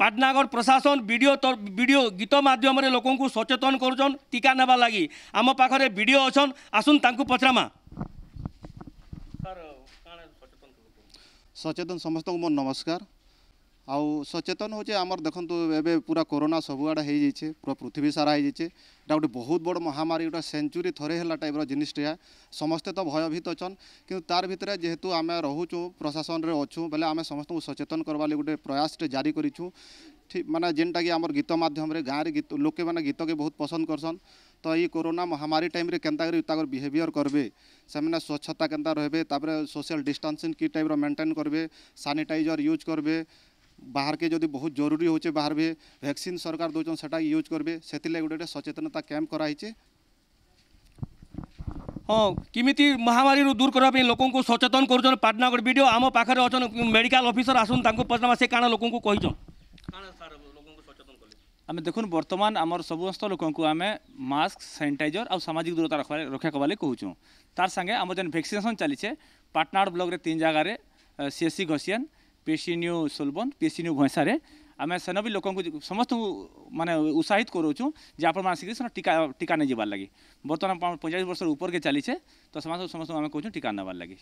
पाटनागर प्रशासन video video गीत माध्यमले लोक सचेतन गर्छन् टीका आमा आम पाखर विडिओ अछन् आसन पचरामा सचेतन समस्त नमस्कार। ଆଉ ସଚେତନ ହେଉଛେ ଆମର ଦେଖନ୍ତୁ ଏବେ ପୁରା କରୋନା ସବୁଆଡ଼େ ହେଇଯାଇଛେ ପୁରା ପୃଥିବୀ ସାରା ହେଇଯାଇଛେ ଏଇଟା ଗୋଟେ ବହୁତ ବଡ଼ ମହାମାରୀ ଗୋଟେ ସେଞ୍ଚୁରୀ ଥରେ ହେଲା ଟାଇପ୍ର ଜିନିଷଟିଆ ସମସ୍ତେ ତ ଭୟଭୀତ ଅଛନ୍ କିନ୍ତୁ ତାର ଭିତରେ ଯେହେତୁ ଆମେ ରହୁଛୁ ପ୍ରଶାସନରେ ଅଛୁ ବୋଲେ ଆମେ ସମସ୍ତଙ୍କୁ ସଚେତନ କରବା ଲାଗି ଗୋଟେ ପ୍ରୟାସଟେ ଜାରି କରିଛୁ ମାନେ ଯେନ୍ଟାକି ଆମର ଗୀତ ମାଧ୍ୟମରେ ଗାଁରେ ଗୀତ ଲୋକମାନେ ଗୀତକେ ବହୁତ ପସନ୍ଦ କରସନ୍ ତ ଏଇ କରୋନା ମହାମାରୀ ଟାଇମ୍ରେ କେନ୍ତା କରି ତାଙ୍କର ବିହେଭିଅର୍ କରିବେ ସେମାନେ ସ୍ୱଚ୍ଛତା କେନ୍ତା ରହିବେ ତାପରେ ସୋସିଆଲ୍ ଡିଷ୍ଟାନ୍ସିଂ କି ଟାଇପ୍ର ମେଣ୍ଟେନ୍ କରିବେ ସାନିଟାଇଜର୍ ୟୁଜ୍ କରିବେ ବାହାରକେ ଯଦି ବହୁତ ଜରୁରୀ ହେଉଛେ ବାହାର ବି ଭ୍ୟାକ୍ସିନ୍ ସରକାର ଦେଉଛନ୍ ସେଟା ୟୁଜ୍ କରିବେ ସେଥିଲାଗି ଗୋଟେ ଗୋଟେ ସଚେତନତା କ୍ୟାମ୍ପ କରାହେଇଛେ ହଁ କେମିତି ମହାମାରୀରୁ ଦୂର କରିବା ପାଇଁ ଲୋକଙ୍କୁ ସଚେତନ କରୁଛନ୍ ପାଟନାଗଡ଼ ବି ଆମ ପାଖରେ ଅଛନ୍ ମେଡ଼ିକାଲ ଅଫିସର ଆସନ୍ ତାଙ୍କୁ ପଚାରମା ସେ କାଣା ଲୋକଙ୍କୁ କହିଛନ୍ আমি দেখুন বর্তমান আমার সমস্ত লোকଙ୍କୁ আমি মাস্ক স্যানিটাইজর আর সামাজিক দূরতা রাখবা রক্ষা করবা কুচু তার সাথে আমার যেন ভ্যাকসিনেসন চালিছে পাটনাড় ব্লকরে তিন জায়গায় সিএসসি ঘসিয়ান ପିଏସ୍ସି ନ୍ୟୁ ସୋଲବନ୍ଦ ପିଏସ୍ସି ନ୍ୟୁ ଭଇଁସାରେ ଆମେ ସେନ ବି ଲୋକଙ୍କୁ ସମସ୍ତଙ୍କୁ ମାନେ ଉତ୍ସାହିତ କରୁଛୁ ଯେ ଆପଣମାନେ ଆସିକରି ସେନ ଟିକା ଟିକା ନେଇଯିବାର ଲାଗି ବର୍ତ୍ତମାନ ପଇଁଚାଳିଶ ବର୍ଷର ଉପରକେ ଚାଲିଛେ ତ ସେମାନଙ୍କୁ ସମସ୍ତଙ୍କୁ ଆମେ କହୁଛୁ ଟିକା ନେବାର ଲାଗି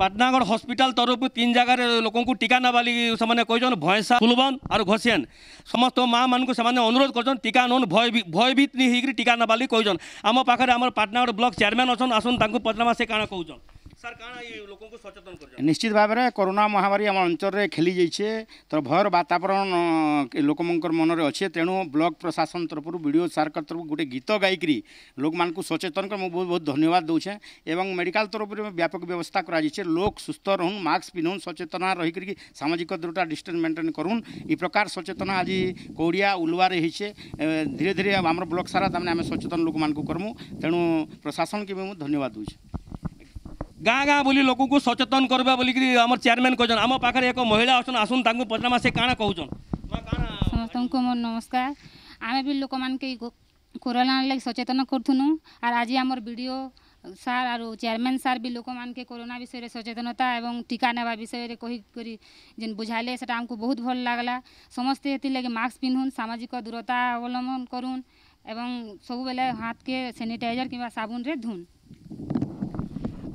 পাটনাগড় হসপিটাল তরফ তিন জায়গার লোক টিকা নেবা লাগি সে কইছেন ভয়সা ফুলবন আর ঘসিয়ান সমস্ত মা মানুষ সে অনুরোধ করছেন টিকা নন ভয় ভয়ভীত নি হইকি টিকা নেবা লাগি কইছেন আমার পাখে আমার পাটনাগড় ব্লক চেয়ারম্যান অছন আসুন তাঁকু পচরামা সে কাଣା কৌছেন ନିଶ୍ଚିତ ଭାବରେ କରୋନା ମହାମାରୀ ଆମ ଅଞ୍ଚଳରେ ଖେଲି ଯାଇଛେ ତ ଭୟର ବାତାବରଣ ଲୋକମାନଙ୍କର ମନରେ ଅଛେ ତେଣୁ ବ୍ଲକ ପ୍ରଶାସନ ତରଫରୁ ବି ଡ଼ି ଓ ସାର୍ଙ୍କ ତରଫରୁ ଗୋଟେ ଗୀତ ଗାଇକରି ଲୋକମାନଙ୍କୁ ସଚେତନ କରି ମୁଁ ବହୁତ ବହୁତ ଧନ୍ୟବାଦ ଦେଉଛେ ଏବଂ ମେଡ଼ିକାଲ ତରଫରୁ ବ୍ୟାପକ ବ୍ୟବସ୍ଥା କରାଯାଇଛେ ଲୋକ ସୁସ୍ଥ ରହୁନ୍ ମାସ୍କ ପିନ୍ଧୁନ୍ ସଚେତନ ରହିକରି ସାମାଜିକ ଦୂରତା ଡିଷ୍ଟାନ୍ସ ମେଣ୍ଟେନ୍ କରୁନ୍ ଇ ପ୍ରକାର ସଚେତନ ଆଜି କୋଡ଼ିଆ ଉଲୁଆରେ ହେଇଛେ ଧୀରେ ଧୀରେ ଆମର ବ୍ଲକ ସାରା ତାମାନେ ଆମେ ସଚେତନ ଲୋକମାନଙ୍କୁ କରମୁ ତେଣୁ ପ୍ରଶାସନକେ ବି ମୁଁ ଧନ୍ୟବାଦ ଦେଉଛେ ଗାଁ ଗାଁ ବୋଲି ଲୋକଙ୍କୁ ସଚେତନ କରିବା ବୋଲିକିରି ଆମର ଚେୟାରମ୍ୟାନ୍ କହିଛନ୍ତି ଆମ ପାଖରେ ଏକ ମହିଳା ଅଛନ୍ତି ଆସନ୍ତୁ ତାଙ୍କୁ ପଚାରମା ସେ କାଣା କହୁଛନ୍ ସମସ୍ତଙ୍କୁ ମୋର ନମସ୍କାର ଆମେ ବି ଲୋକମାନଙ୍କୁ କୋରୋନା ଲାଗି ସଚେତନ କରୁଥିଲୁ ଆର୍ ଆଜି ଆମର ଭିଡ଼ିଓ ସାର୍ আর চেয়ারম্যান স্যার বি লোক মানকে করোনা বিষয়ে সচেতনতা এবং টিকা নেওয়া বিষয়ে কহিকি যেন বুঝাইলে সেটা আমি বহুত ভাল লাগলা সমস্তে এগে মাস্ক পিন্ধুন সামাজিক দূরতা অবলম্বন করুন এবং সবুবেলে হাতকে স্যানিটাইজার কিংবা সাবুনরে ধুন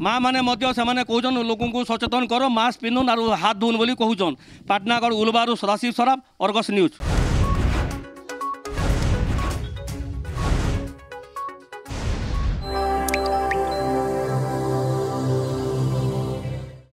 মা মানে মধ্যে সেমানে কৌছন লোকଙ୍କୁ সচেতন কর মাস্ক পিন্ধুন আর হাত ধুন বলি কৌছন পাটনাগড় উলবারু সদাশিব সরাব অর্গস নিউজ